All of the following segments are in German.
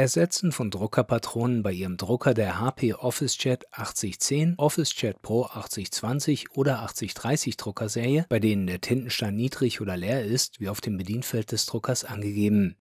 Ersetzen von Druckerpatronen bei Ihrem Drucker der HP OfficeJet 8010, OfficeJet Pro 8020 oder 8030 Druckerserie, bei denen der Tintenstein niedrig oder leer ist, wie auf dem Bedienfeld des Druckers angegeben.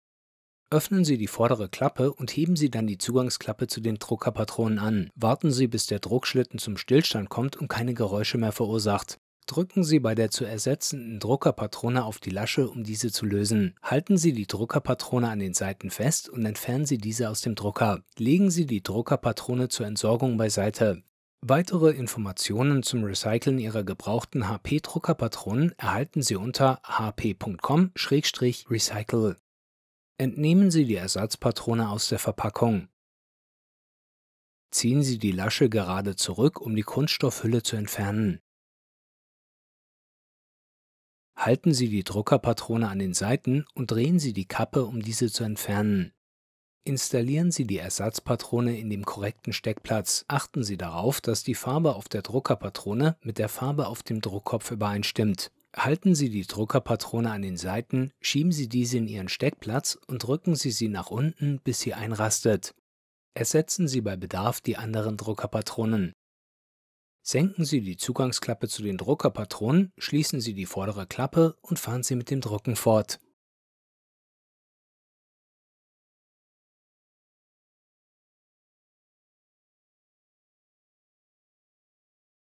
Öffnen Sie die vordere Klappe und heben Sie dann die Zugangsklappe zu den Druckerpatronen an. Warten Sie, bis der Druckschlitten zum Stillstand kommt und keine Geräusche mehr verursacht. Drücken Sie bei der zu ersetzenden Druckerpatrone auf die Lasche, um diese zu lösen. Halten Sie die Druckerpatrone an den Seiten fest und entfernen Sie diese aus dem Drucker. Legen Sie die Druckerpatrone zur Entsorgung beiseite. Weitere Informationen zum Recyceln Ihrer gebrauchten HP-Druckerpatronen erhalten Sie unter hp.com-recycle. Entnehmen Sie die Ersatzpatrone aus der Verpackung. Ziehen Sie die Lasche gerade zurück, um die Kunststoffhülle zu entfernen. Halten Sie die Druckerpatrone an den Seiten und drehen Sie die Kappe, um diese zu entfernen. Installieren Sie die Ersatzpatrone in dem korrekten Steckplatz. Achten Sie darauf, dass die Farbe auf der Druckerpatrone mit der Farbe auf dem Druckkopf übereinstimmt. Halten Sie die Druckerpatrone an den Seiten, schieben Sie diese in Ihren Steckplatz und drücken Sie sie nach unten, bis sie einrastet. Ersetzen Sie bei Bedarf die anderen Druckerpatronen. Senken Sie die Zugangsklappe zu den Druckerpatronen, schließen Sie die vordere Klappe und fahren Sie mit dem Drucken fort